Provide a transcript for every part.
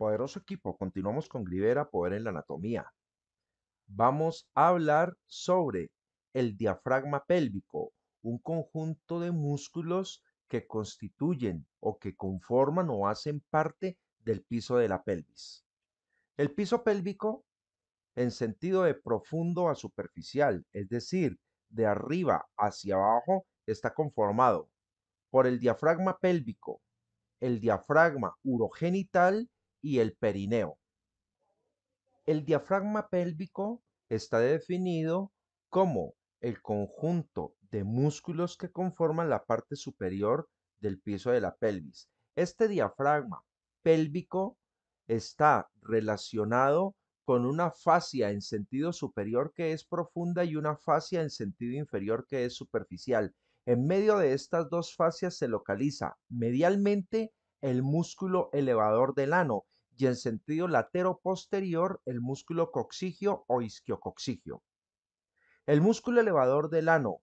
Poderoso equipo, continuamos con Glibera, Poder en la Anatomía. Vamos a hablar sobre el diafragma pélvico, un conjunto de músculos que constituyen o que conforman o hacen parte del piso de la pelvis. El piso pélvico, en sentido de profundo a superficial, es decir, de arriba hacia abajo, está conformado por el diafragma pélvico, el diafragma urogenital y el perineo. El diafragma pélvico está definido como el conjunto de músculos que conforman la parte superior del piso de la pelvis. Este diafragma pélvico está relacionado con una fascia en sentido superior que es profunda y una fascia en sentido inferior que es superficial. En medio de estas dos fascias se localiza medialmente el músculo elevador del ano y en sentido latero posterior el músculo coxigio o isquiocoxigio. El músculo elevador del ano,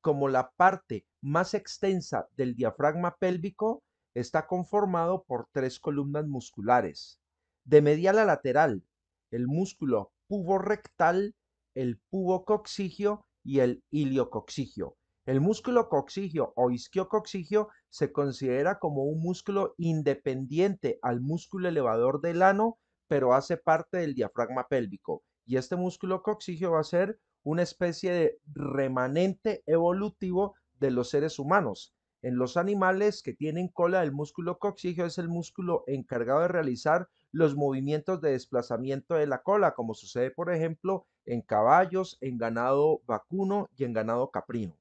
como la parte más extensa del diafragma pélvico, está conformado por tres columnas musculares. De medial a lateral, el músculo puborectal, el pubocoxigio y el iliocoxigio, el músculo coxigio o isquiocoxigio se considera como un músculo independiente al músculo elevador del ano, pero hace parte del diafragma pélvico. Y este músculo coxigio va a ser una especie de remanente evolutivo de los seres humanos. En los animales que tienen cola, el músculo coxigio es el músculo encargado de realizar los movimientos de desplazamiento de la cola, como sucede, por ejemplo, en caballos, en ganado vacuno y en ganado caprino.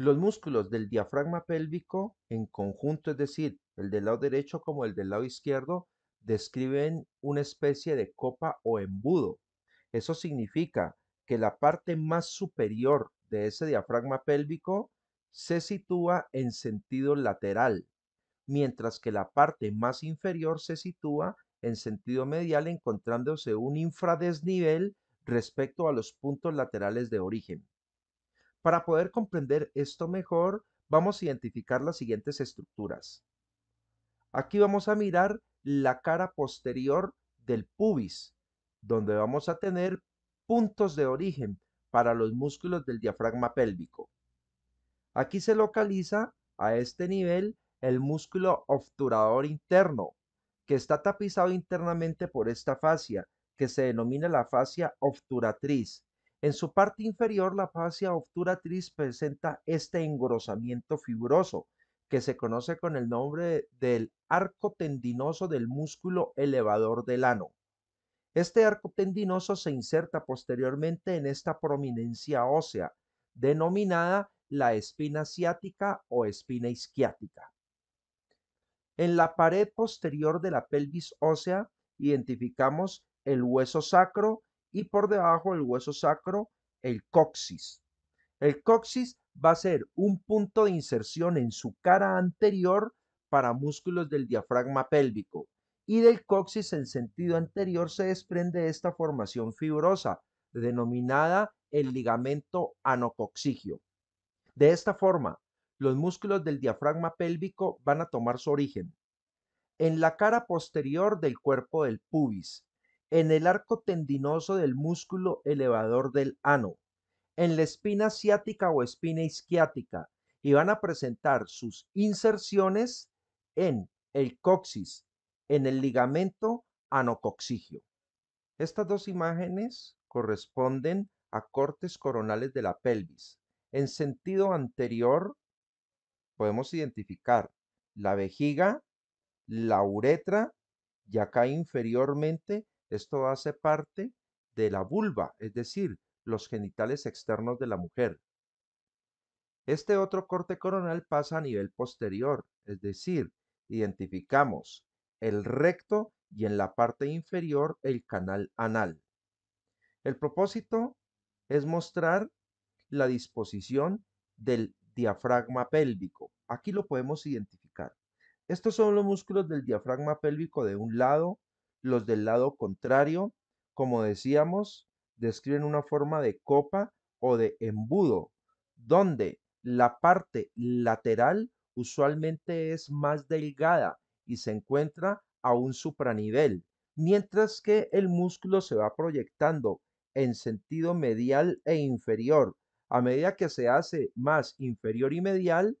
Los músculos del diafragma pélvico en conjunto, es decir, el del lado derecho como el del lado izquierdo, describen una especie de copa o embudo. Eso significa que la parte más superior de ese diafragma pélvico se sitúa en sentido lateral, mientras que la parte más inferior se sitúa en sentido medial encontrándose un infradesnivel respecto a los puntos laterales de origen. Para poder comprender esto mejor, vamos a identificar las siguientes estructuras. Aquí vamos a mirar la cara posterior del pubis, donde vamos a tener puntos de origen para los músculos del diafragma pélvico. Aquí se localiza a este nivel el músculo obturador interno, que está tapizado internamente por esta fascia, que se denomina la fascia obturatriz, en su parte inferior, la fascia obturatriz presenta este engrosamiento fibroso, que se conoce con el nombre del arco tendinoso del músculo elevador del ano. Este arco tendinoso se inserta posteriormente en esta prominencia ósea, denominada la espina ciática o espina isquiática. En la pared posterior de la pelvis ósea identificamos el hueso sacro y por debajo del hueso sacro, el coxis. El coxis va a ser un punto de inserción en su cara anterior para músculos del diafragma pélvico y del coxis en sentido anterior se desprende esta formación fibrosa denominada el ligamento anocoxigio. De esta forma, los músculos del diafragma pélvico van a tomar su origen en la cara posterior del cuerpo del pubis en el arco tendinoso del músculo elevador del ano, en la espina ciática o espina isquiática, y van a presentar sus inserciones en el coxis, en el ligamento anocoxigio. Estas dos imágenes corresponden a cortes coronales de la pelvis. En sentido anterior, podemos identificar la vejiga, la uretra y acá inferiormente esto hace parte de la vulva, es decir, los genitales externos de la mujer. Este otro corte coronal pasa a nivel posterior, es decir, identificamos el recto y en la parte inferior el canal anal. El propósito es mostrar la disposición del diafragma pélvico. Aquí lo podemos identificar. Estos son los músculos del diafragma pélvico de un lado los del lado contrario, como decíamos, describen una forma de copa o de embudo, donde la parte lateral usualmente es más delgada y se encuentra a un supranivel, mientras que el músculo se va proyectando en sentido medial e inferior. A medida que se hace más inferior y medial,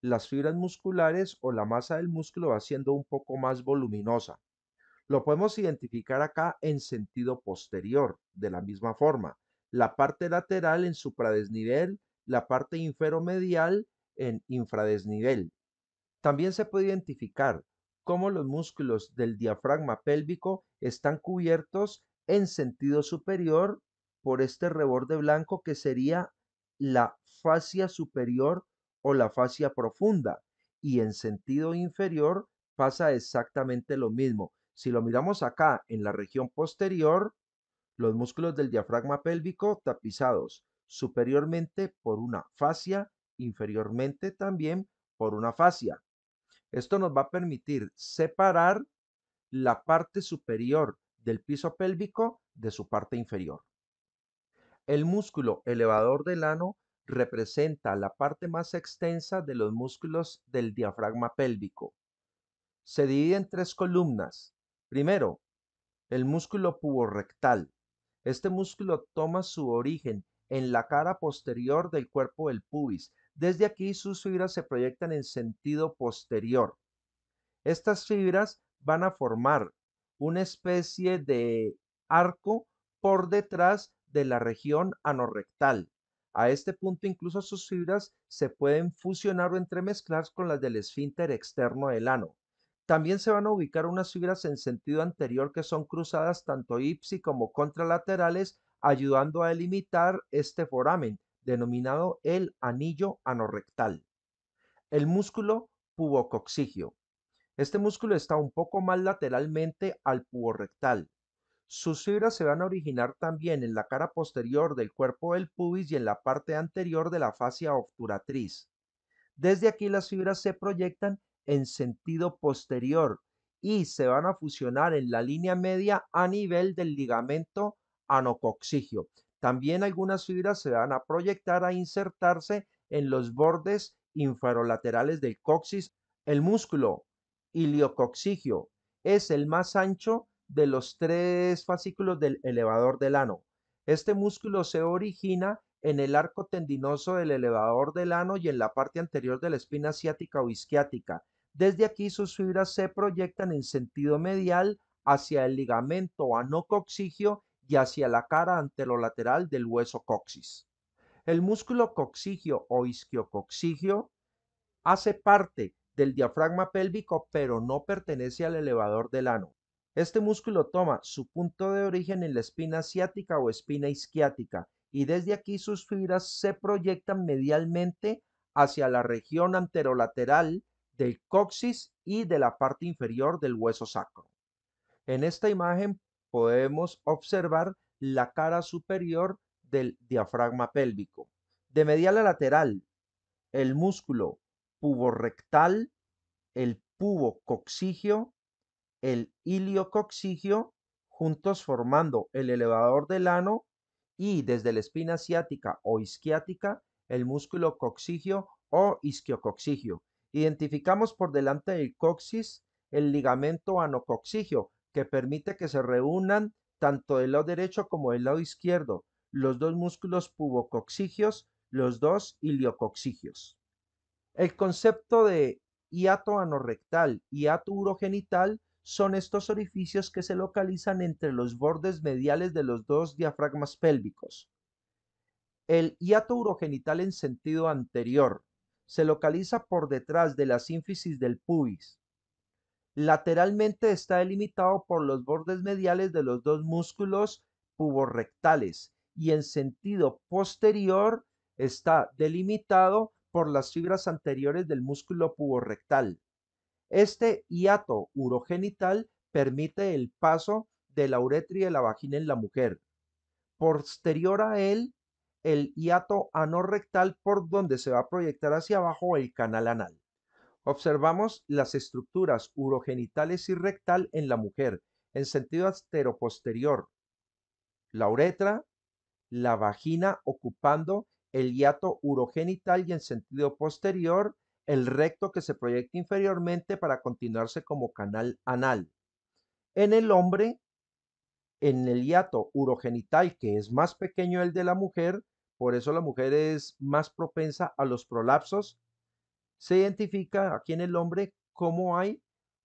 las fibras musculares o la masa del músculo va siendo un poco más voluminosa. Lo podemos identificar acá en sentido posterior, de la misma forma. La parte lateral en supradesnivel, la parte inferomedial en infradesnivel. También se puede identificar cómo los músculos del diafragma pélvico están cubiertos en sentido superior por este reborde blanco que sería la fascia superior o la fascia profunda y en sentido inferior pasa exactamente lo mismo. Si lo miramos acá en la región posterior, los músculos del diafragma pélvico tapizados superiormente por una fascia, inferiormente también por una fascia. Esto nos va a permitir separar la parte superior del piso pélvico de su parte inferior. El músculo elevador del ano representa la parte más extensa de los músculos del diafragma pélvico. Se divide en tres columnas, Primero, el músculo puborectal. Este músculo toma su origen en la cara posterior del cuerpo del pubis. Desde aquí sus fibras se proyectan en sentido posterior. Estas fibras van a formar una especie de arco por detrás de la región anorrectal. A este punto incluso sus fibras se pueden fusionar o entremezclar con las del esfínter externo del ano. También se van a ubicar unas fibras en sentido anterior que son cruzadas tanto ipsi como contralaterales, ayudando a delimitar este foramen, denominado el anillo anorrectal. El músculo pubocoxigio. Este músculo está un poco más lateralmente al puborrectal. Sus fibras se van a originar también en la cara posterior del cuerpo del pubis y en la parte anterior de la fascia obturatriz. Desde aquí las fibras se proyectan en sentido posterior y se van a fusionar en la línea media a nivel del ligamento anocoxigio. También algunas fibras se van a proyectar a insertarse en los bordes inferolaterales del coxis. El músculo iliocoxigio es el más ancho de los tres fascículos del elevador del ano. Este músculo se origina en el arco tendinoso del elevador del ano y en la parte anterior de la espina ciática o isquiática. Desde aquí sus fibras se proyectan en sentido medial hacia el ligamento anocoxigio y hacia la cara anterolateral del hueso coxis. El músculo coxigio o isquiocoxigio hace parte del diafragma pélvico, pero no pertenece al elevador del ano. Este músculo toma su punto de origen en la espina asiática o espina isquiática y desde aquí sus fibras se proyectan medialmente hacia la región anterolateral del coxis y de la parte inferior del hueso sacro. En esta imagen podemos observar la cara superior del diafragma pélvico. De medial a lateral, el músculo puborectal, el pubo coxigio, el iliocoxigio, juntos formando el elevador del ano y desde la espina ciática o isquiática, el músculo coxigio o isquiocoxigio, Identificamos por delante del coxis el ligamento anocoxigio, que permite que se reúnan tanto del lado derecho como del lado izquierdo los dos músculos pubocoxigios, los dos iliocoxigios. El concepto de hiato anorrectal y hiato urogenital son estos orificios que se localizan entre los bordes mediales de los dos diafragmas pélvicos. El hiato urogenital en sentido anterior se localiza por detrás de la sínfisis del pubis. Lateralmente está delimitado por los bordes mediales de los dos músculos puborrectales y en sentido posterior está delimitado por las fibras anteriores del músculo puborrectal. Este hiato urogenital permite el paso de la uretra y la vagina en la mujer. Posterior a él el hiato anorrectal por donde se va a proyectar hacia abajo el canal anal. Observamos las estructuras urogenitales y rectal en la mujer, en sentido asteroposterior. La uretra, la vagina ocupando el hiato urogenital y en sentido posterior el recto que se proyecta inferiormente para continuarse como canal anal. En el hombre, en el hiato urogenital, que es más pequeño el de la mujer, por eso la mujer es más propensa a los prolapsos. Se identifica aquí en el hombre como hay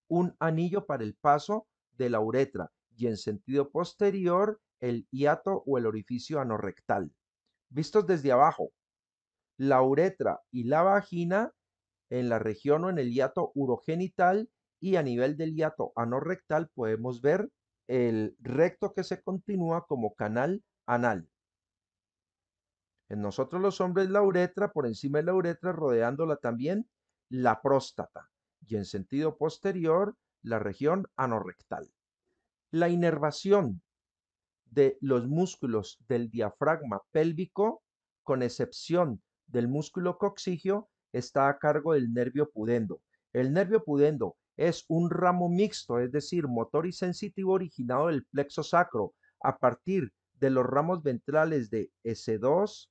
un anillo para el paso de la uretra y en sentido posterior el hiato o el orificio anorrectal. Vistos desde abajo, la uretra y la vagina en la región o en el hiato urogenital y a nivel del hiato anorrectal podemos ver el recto que se continúa como canal anal. En nosotros los hombres la uretra, por encima de la uretra rodeándola también la próstata y en sentido posterior la región anorrectal. La inervación de los músculos del diafragma pélvico, con excepción del músculo coxigio, está a cargo del nervio pudendo. El nervio pudendo es un ramo mixto, es decir, motor y sensitivo originado del plexo sacro a partir de los ramos ventrales de S2,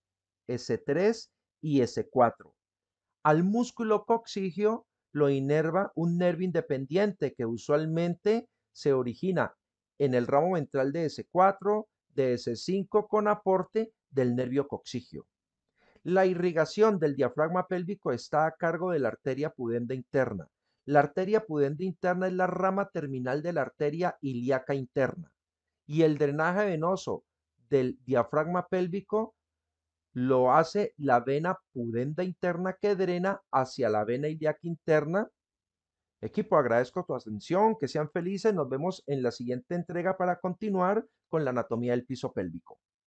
S3 y S4. Al músculo coxigio lo inerva un nervio independiente que usualmente se origina en el ramo ventral de S4, de S5 con aporte del nervio coxigio. La irrigación del diafragma pélvico está a cargo de la arteria pudenda interna. La arteria pudenda interna es la rama terminal de la arteria ilíaca interna y el drenaje venoso del diafragma pélvico lo hace la vena pudenda interna que drena hacia la vena ilíaca interna. Equipo, agradezco tu atención, que sean felices, nos vemos en la siguiente entrega para continuar con la anatomía del piso pélvico.